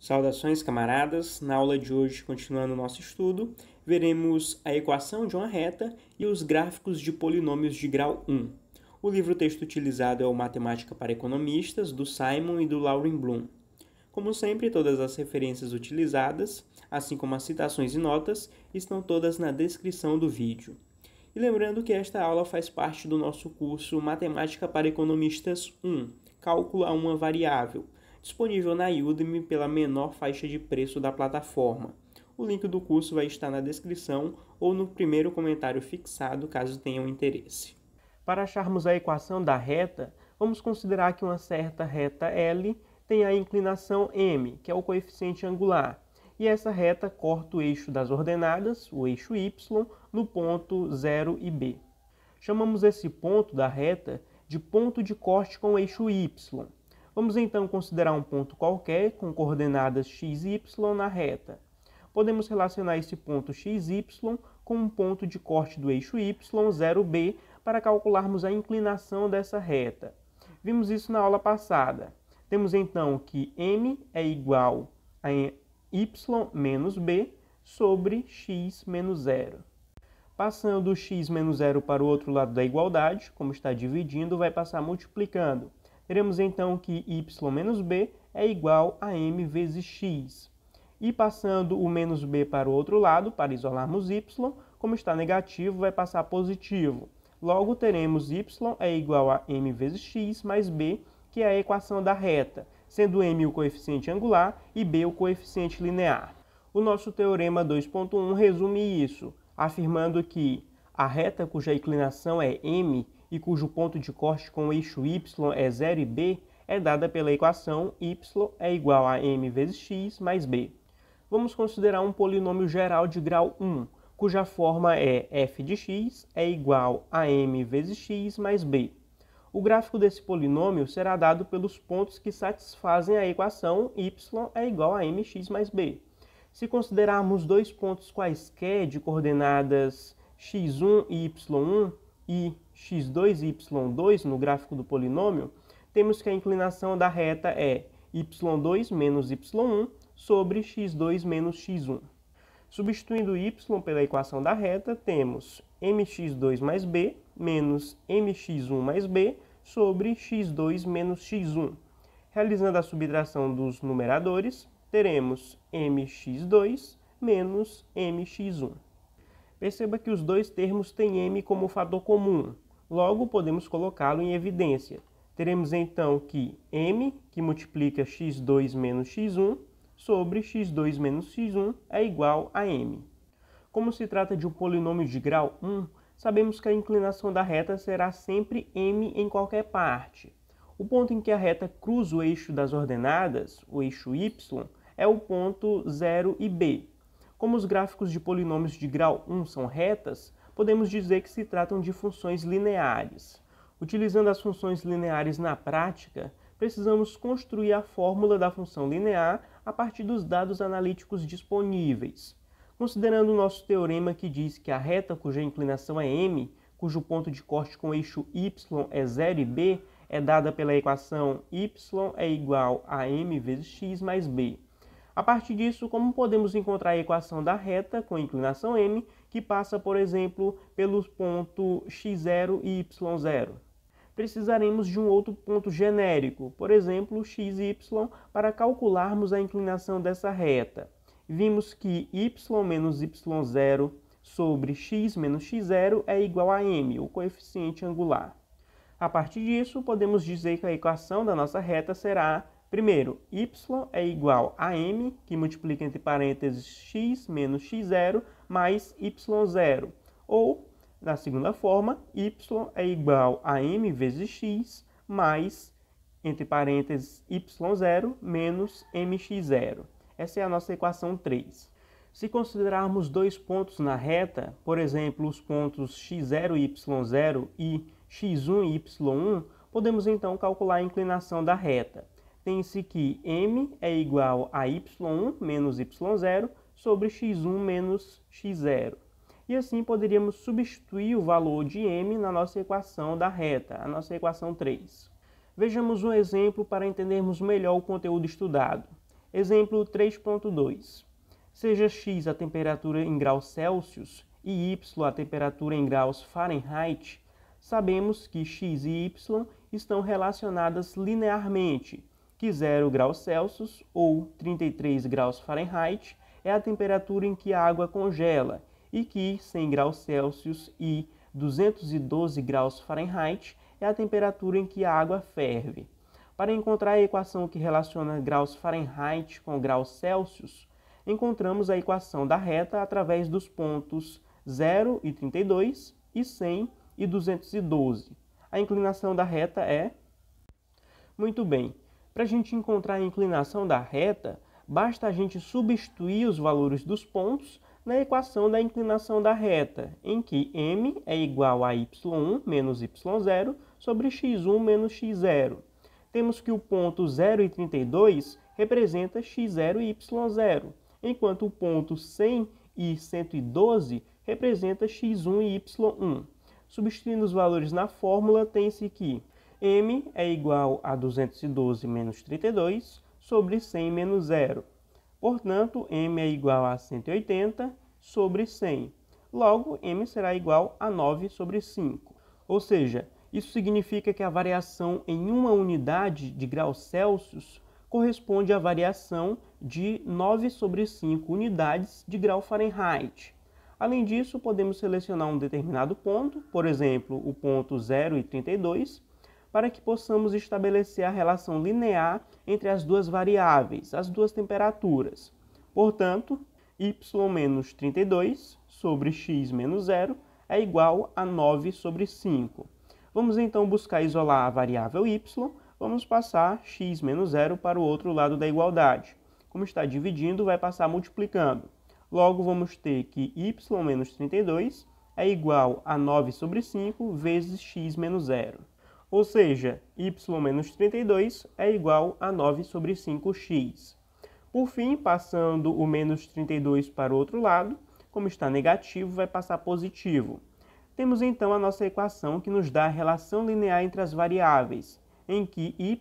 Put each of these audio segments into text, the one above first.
Saudações, camaradas! Na aula de hoje, continuando o nosso estudo, veremos a equação de uma reta e os gráficos de polinômios de grau 1. O livro-texto utilizado é o Matemática para Economistas, do Simon e do Lauren Bloom. Como sempre, todas as referências utilizadas, assim como as citações e notas, estão todas na descrição do vídeo. E lembrando que esta aula faz parte do nosso curso Matemática para Economistas 1, Cálculo a uma Variável, disponível na Udemy pela menor faixa de preço da plataforma. O link do curso vai estar na descrição ou no primeiro comentário fixado, caso tenham interesse. Para acharmos a equação da reta, vamos considerar que uma certa reta L tem a inclinação m, que é o coeficiente angular, e essa reta corta o eixo das ordenadas, o eixo y, no ponto 0 e b. Chamamos esse ponto da reta de ponto de corte com o eixo y, Vamos então considerar um ponto qualquer com coordenadas x e y na reta. Podemos relacionar esse ponto x, y com um ponto de corte do eixo y, 0b, para calcularmos a inclinação dessa reta. Vimos isso na aula passada. Temos então que m é igual a y menos b sobre x menos zero. Passando o x menos zero para o outro lado da igualdade, como está dividindo, vai passar multiplicando. Teremos então que y menos b é igual a m vezes x. E passando o menos b para o outro lado, para isolarmos y, como está negativo, vai passar positivo. Logo, teremos y é igual a m vezes x mais b, que é a equação da reta, sendo m o coeficiente angular e b o coeficiente linear. O nosso teorema 2.1 resume isso, afirmando que a reta cuja inclinação é m e cujo ponto de corte com o eixo y é 0 e b é dada pela equação y é igual a m vezes x mais b. Vamos considerar um polinômio geral de grau 1, cuja forma é f de x é igual a m vezes x mais b. O gráfico desse polinômio será dado pelos pontos que satisfazem a equação y é igual a mx mais b. Se considerarmos dois pontos quaisquer de coordenadas x1 e y1 e x2y2 no gráfico do polinômio, temos que a inclinação da reta é y2 menos y1 sobre x2 menos x1. Substituindo y pela equação da reta, temos mx2 mais b menos mx1 mais b sobre x2 menos x1. Realizando a subtração dos numeradores, teremos mx2 menos mx1. Perceba que os dois termos têm m como fator comum, logo podemos colocá-lo em evidência. Teremos então que m, que multiplica x2 menos x1, sobre x2 menos x1 é igual a m. Como se trata de um polinômio de grau 1, sabemos que a inclinação da reta será sempre m em qualquer parte. O ponto em que a reta cruza o eixo das ordenadas, o eixo y, é o ponto 0 e b. Como os gráficos de polinômios de grau 1 são retas, podemos dizer que se tratam de funções lineares. Utilizando as funções lineares na prática, precisamos construir a fórmula da função linear a partir dos dados analíticos disponíveis. Considerando o nosso teorema que diz que a reta cuja inclinação é m, cujo ponto de corte com eixo y é 0 e b, é dada pela equação y é igual a m vezes x mais b. A partir disso, como podemos encontrar a equação da reta com inclinação m que passa, por exemplo, pelos pontos x0 e y0. Precisaremos de um outro ponto genérico, por exemplo, x e y, para calcularmos a inclinação dessa reta. Vimos que y menos y0 sobre x menos x0 é igual a m, o coeficiente angular. A partir disso, podemos dizer que a equação da nossa reta será Primeiro, y é igual a m, que multiplica entre parênteses x menos x0 mais y0. Ou, na segunda forma, y é igual a m vezes x mais, entre parênteses, y0 menos mx0. Essa é a nossa equação 3. Se considerarmos dois pontos na reta, por exemplo, os pontos x0 e y0 e x1 e y1, podemos então calcular a inclinação da reta tem-se que m é igual a y1 menos y0 sobre x1 menos x0. E assim poderíamos substituir o valor de m na nossa equação da reta, a nossa equação 3. Vejamos um exemplo para entendermos melhor o conteúdo estudado. Exemplo 3.2. Seja x a temperatura em graus Celsius e y a temperatura em graus Fahrenheit, sabemos que x e y estão relacionadas linearmente, que 0 graus Celsius ou 33 graus Fahrenheit é a temperatura em que a água congela e que 100 graus Celsius e 212 graus Fahrenheit é a temperatura em que a água ferve. Para encontrar a equação que relaciona graus Fahrenheit com graus Celsius, encontramos a equação da reta através dos pontos 0 e 32 e 100 e 212. A inclinação da reta é... Muito bem, para a gente encontrar a inclinação da reta, basta a gente substituir os valores dos pontos na equação da inclinação da reta, em que m é igual a y1 menos y0 sobre x1 menos x0. Temos que o ponto 0 e 32 representa x0 e y0, enquanto o ponto 100 e 112 representa x1 e y1. Substituindo os valores na fórmula, tem-se que m é igual a 212 menos 32 sobre 100 menos 0. Portanto, m é igual a 180 sobre 100. Logo, m será igual a 9 sobre 5. Ou seja, isso significa que a variação em uma unidade de grau Celsius corresponde à variação de 9 sobre 5 unidades de grau Fahrenheit. Além disso, podemos selecionar um determinado ponto, por exemplo, o ponto 0 e 32, para que possamos estabelecer a relação linear entre as duas variáveis, as duas temperaturas. Portanto, y menos 32 sobre x menos 0 é igual a 9 sobre 5. Vamos então buscar isolar a variável y, vamos passar x menos 0 para o outro lado da igualdade. Como está dividindo, vai passar multiplicando. Logo, vamos ter que y menos 32 é igual a 9 sobre 5 vezes x menos 0. Ou seja, y menos 32 é igual a 9 sobre 5x. Por fim, passando o menos 32 para o outro lado, como está negativo, vai passar positivo. Temos então a nossa equação que nos dá a relação linear entre as variáveis, em que y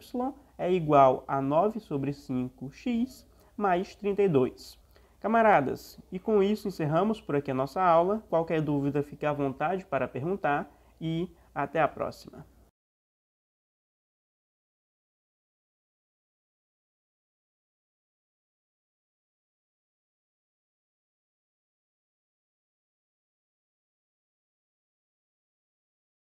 é igual a 9 sobre 5x mais 32. Camaradas, e com isso encerramos por aqui a nossa aula. Qualquer dúvida, fique à vontade para perguntar e até a próxima.